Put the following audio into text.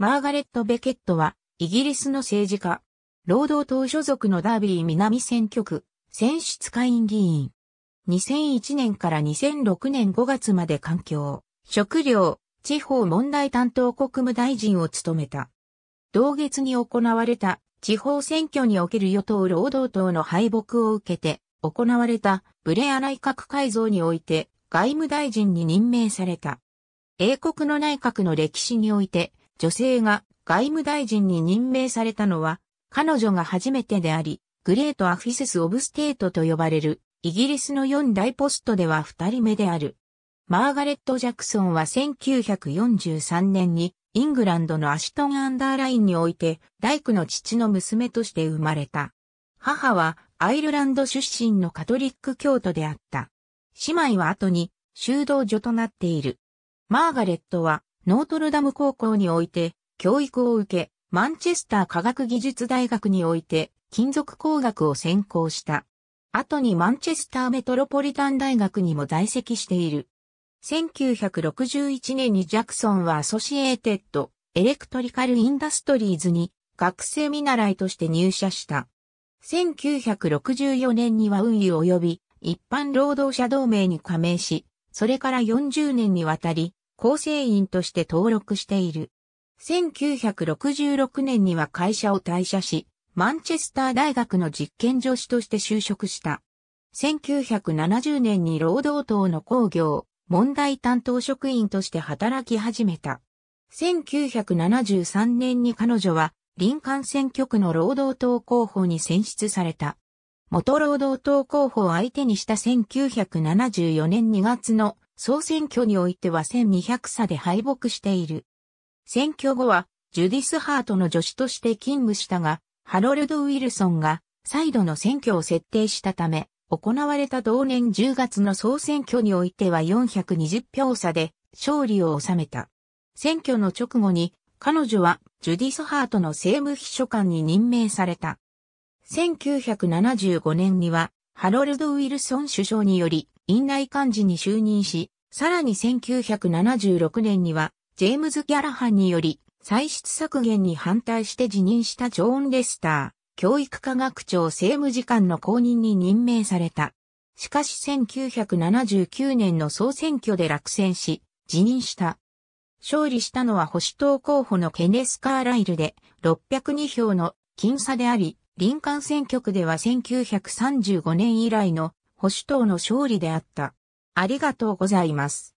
マーガレット・ベケットは、イギリスの政治家、労働党所属のダービー南選挙区、選出会員議員。2001年から2006年5月まで環境、食料、地方問題担当国務大臣を務めた。同月に行われた地方選挙における与党労働党の敗北を受けて行われたブレア内閣改造において外務大臣に任命された。英国の内閣の歴史において女性が外務大臣に任命されたのは、彼女が初めてであり、グレートアフィセス・オブ・ステートと呼ばれる、イギリスの4大ポストでは2人目である。マーガレット・ジャクソンは1943年に、イングランドのアシュトン・アンダーラインにおいて、大工の父の娘として生まれた。母は、アイルランド出身のカトリック教徒であった。姉妹は後に、修道女となっている。マーガレットは、ノートルダム高校において教育を受け、マンチェスター科学技術大学において金属工学を専攻した。後にマンチェスターメトロポリタン大学にも在籍している。1961年にジャクソンはアソシエーテッド・エレクトリカル・インダストリーズに学生見習いとして入社した。1964年には運輸及び一般労働者同盟に加盟し、それから40年にわたり構成員として登録している。1966年には会社を退社し、マンチェスター大学の実験助手として就職した。1970年に労働党の工業、問題担当職員として働き始めた。1973年に彼女は、林間選挙区の労働党候補に選出された。元労働党候補を相手にした1974年2月の総選挙においては1200差で敗北している。選挙後は、ジュディス・ハートの助手として勤務したが、ハロルド・ウィルソンが再度の選挙を設定したため、行われた同年10月の総選挙においては420票差で勝利を収めた。選挙の直後に彼女はジュディス・ハートの政務秘書官に任命された。1975年にはハロルド・ウィルソン首相により院内幹事に就任し、さらに1976年には、ジェームズ・ギャラハンにより、歳出削減に反対して辞任したジョーン・レスター、教育科学長政務次官の後任に任命された。しかし1979年の総選挙で落選し、辞任した。勝利したのは保守党候補のケネス・カーライルで、602票の僅差であり、林間選挙区では1935年以来の保守党の勝利であった。ありがとうございます。